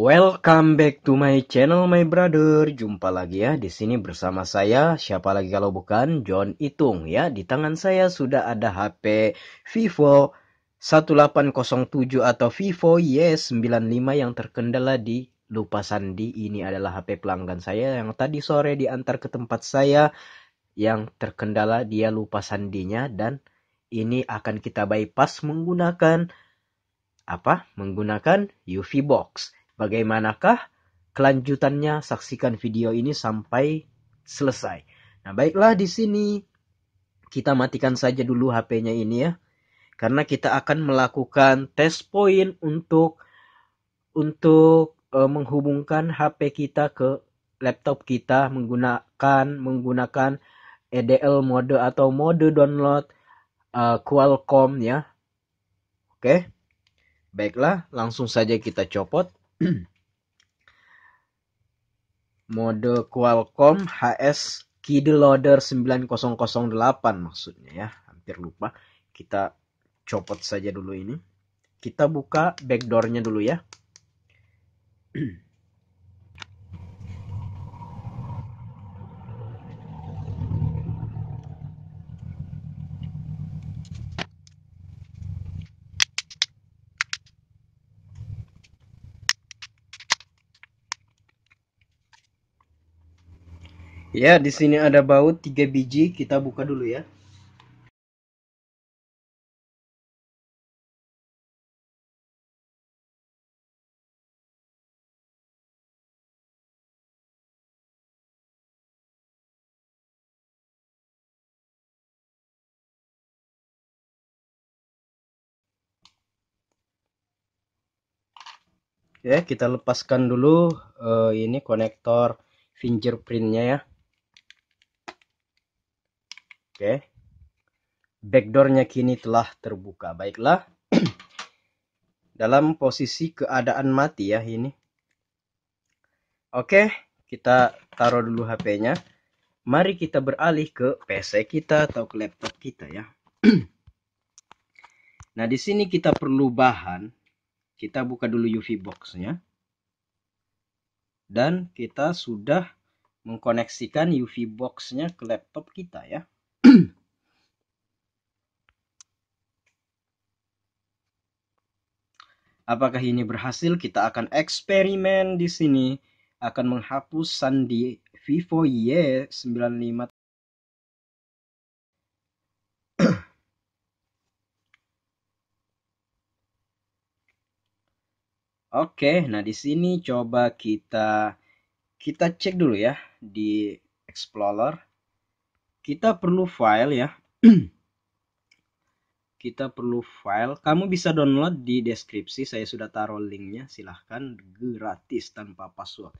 Welcome back to my channel my brother. Jumpa lagi ya di sini bersama saya siapa lagi kalau bukan John Itung ya. Di tangan saya sudah ada HP Vivo 1807 atau Vivo Y95 yang terkendala di Lupa Sandi. Ini adalah HP pelanggan saya yang tadi sore diantar ke tempat saya yang terkendala dia lupa sandinya dan ini akan kita bypass menggunakan apa? Menggunakan UV box. Bagaimanakah kelanjutannya? Saksikan video ini sampai selesai. Nah, baiklah di sini kita matikan saja dulu HP-nya ini ya. Karena kita akan melakukan tes point untuk untuk e, menghubungkan HP kita ke laptop kita menggunakan menggunakan EDL mode atau mode download e, Qualcomm ya. Oke. Baiklah, langsung saja kita copot. mode Qualcomm HS Keyloader 9008 maksudnya ya, hampir lupa. Kita copot saja dulu ini. Kita buka backdoornya dulu ya. Ya, di sini ada baut 3 biji, kita buka dulu ya. ya kita lepaskan dulu uh, ini konektor fingerprintnya ya Oke. Okay. Backdoornya kini telah terbuka. Baiklah. Dalam posisi keadaan mati ya ini. Oke, okay, kita taruh dulu HP-nya. Mari kita beralih ke PC kita atau ke laptop kita ya. nah, di sini kita perlu bahan. Kita buka dulu UV box-nya. Dan kita sudah mengkoneksikan UV box-nya ke laptop kita ya. Apakah ini berhasil? Kita akan eksperimen di sini. Akan menghapus sandi Vivo Y95. Oke, nah di sini coba kita kita cek dulu ya di Explorer kita perlu file ya kita perlu file kamu bisa download di deskripsi saya sudah taruh linknya silahkan gratis tanpa password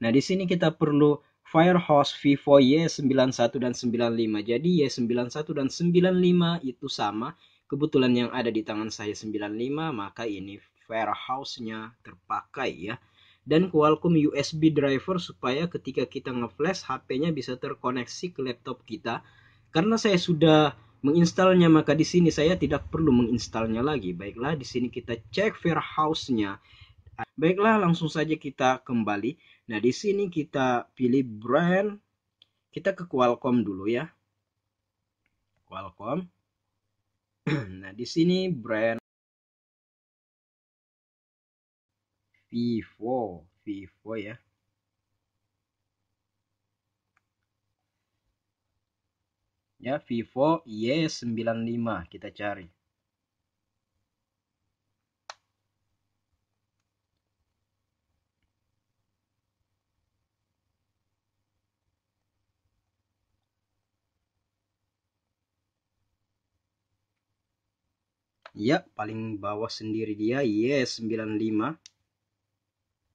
nah di sini kita perlu Firehouse Vivo Y91 dan 95 jadi Y91 dan 95 itu sama kebetulan yang ada di tangan saya 95 maka ini Firehouse-nya terpakai ya dan Qualcomm USB driver supaya ketika kita ngeflash HP-nya bisa terkoneksi ke laptop kita. Karena saya sudah menginstalnya maka di sini saya tidak perlu menginstalnya lagi. Baiklah, di sini kita cek Firehouse-nya. Baiklah, langsung saja kita kembali. Nah, di sini kita pilih brand. Kita ke Qualcomm dulu ya. Qualcomm. Nah, di sini brand vivo vivo ya ya vivo Y95 kita cari ya paling bawah sendiri dia Y95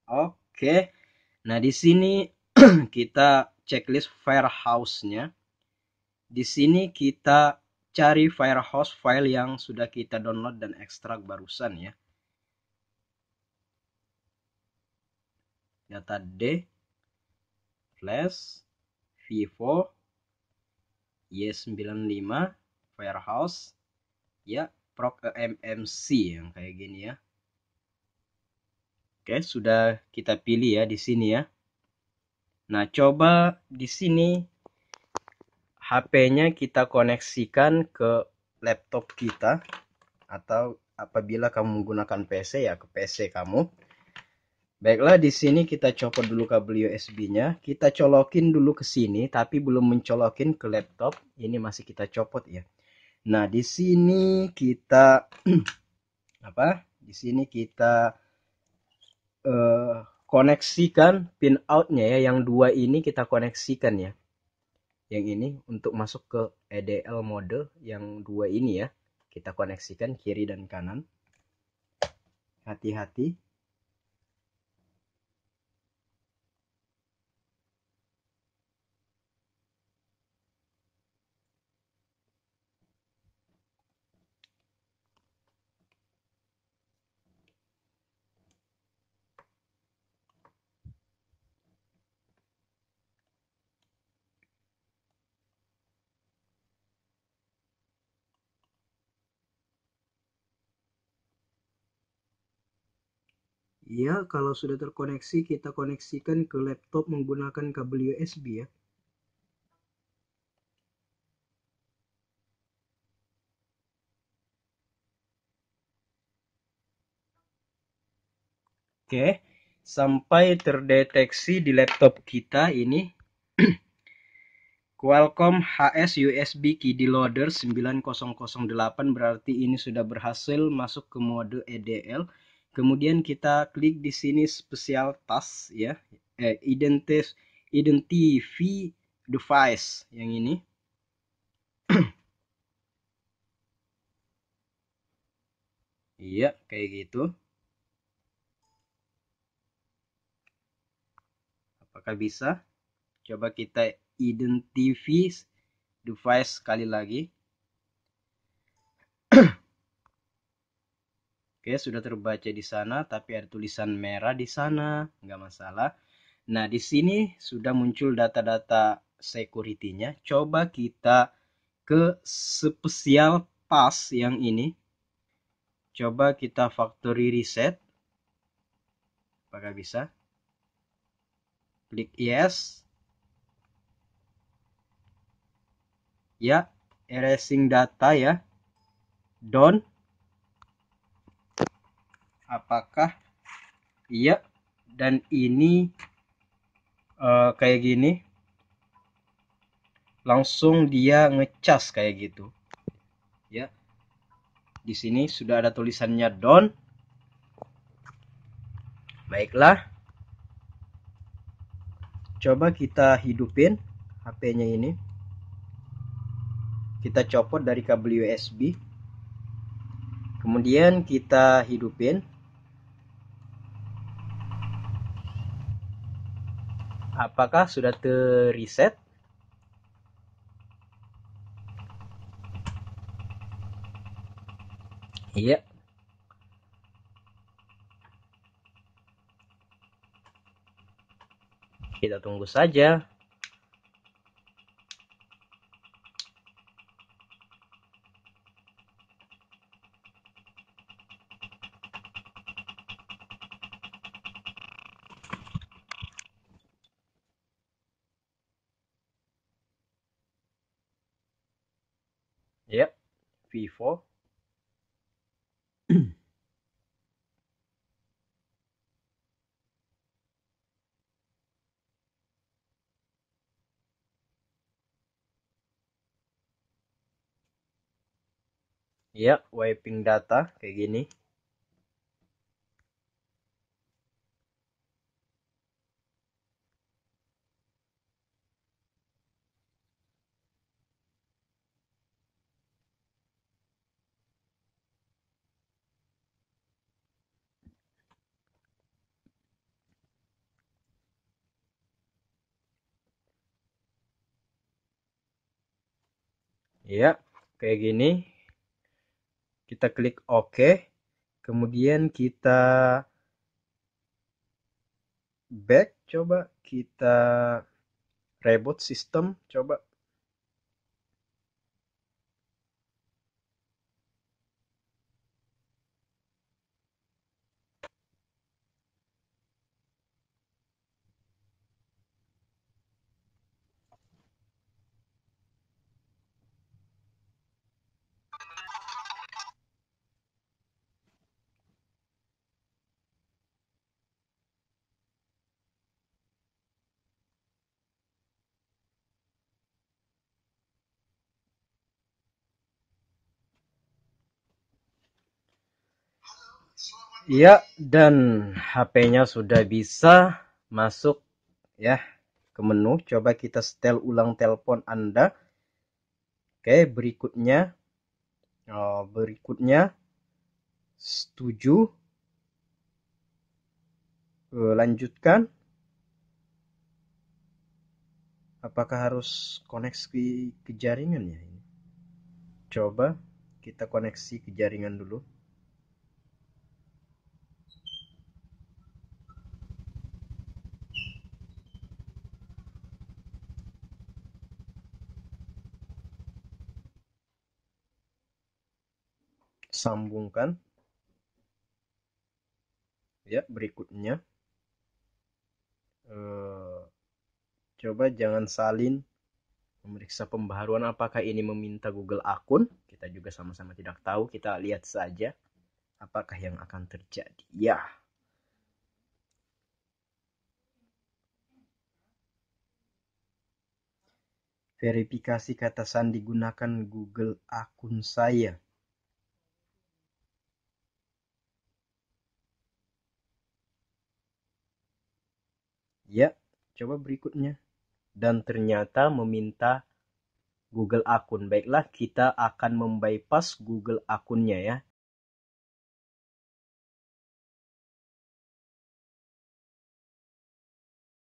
Oke. Nah, di sini kita checklist firehouse-nya. Di sini kita cari firehouse file yang sudah kita download dan ekstrak barusan ya. Data D, flash, vivo, Y95, firehouse, ya, proc eh, MMC yang kayak gini ya. Oke, sudah kita pilih ya di sini ya. Nah, coba di sini HP-nya kita koneksikan ke laptop kita atau apabila kamu menggunakan PC ya ke PC kamu. Baiklah, di sini kita copot dulu kabel USB-nya. Kita colokin dulu ke sini, tapi belum mencolokin ke laptop. Ini masih kita copot ya. Nah, di sini kita apa? Di sini kita Eh, koneksikan pin outnya ya yang dua ini kita koneksikan ya yang ini untuk masuk ke EDL mode yang dua ini ya kita koneksikan kiri dan kanan hati-hati Ya, kalau sudah terkoneksi, kita koneksikan ke laptop menggunakan kabel USB ya. Oke, sampai terdeteksi di laptop kita ini Qualcomm HS USB KD Loader 9008 berarti ini sudah berhasil masuk ke mode EDL Kemudian kita klik di sini special task ya, eh, identif identify device yang ini. Iya, kayak gitu. Apakah bisa? Coba kita identify device sekali lagi. Oke, sudah terbaca di sana, tapi ada tulisan merah di sana, nggak masalah. Nah, di sini sudah muncul data-data security-nya. Coba kita ke spesial pass yang ini. Coba kita factory reset. Apakah bisa? Klik yes. Ya, erasing data ya. Done apakah iya dan ini uh, kayak gini langsung dia ngecas kayak gitu ya di sini sudah ada tulisannya down baiklah coba kita hidupin HP-nya ini kita copot dari kabel USB kemudian kita hidupin apakah sudah terreset? Iya. Kita tunggu saja. V4. ya, wiping data kayak gini. ya kayak gini kita klik OK kemudian kita back coba kita reboot sistem coba Ya, dan HP-nya sudah bisa masuk ya ke menu. Coba kita setel ulang telepon Anda. Oke, berikutnya oh, berikutnya setuju eh, lanjutkan apakah harus koneksi ke jaringan ya coba kita koneksi ke jaringan dulu sambungkan ya berikutnya uh, coba jangan salin memeriksa pembaharuan apakah ini meminta Google akun kita juga sama-sama tidak tahu kita lihat saja apakah yang akan terjadi ya verifikasi kata sandi gunakan Google akun saya Ya, coba berikutnya. Dan ternyata meminta Google akun. Baiklah, kita akan membypass Google akunnya ya.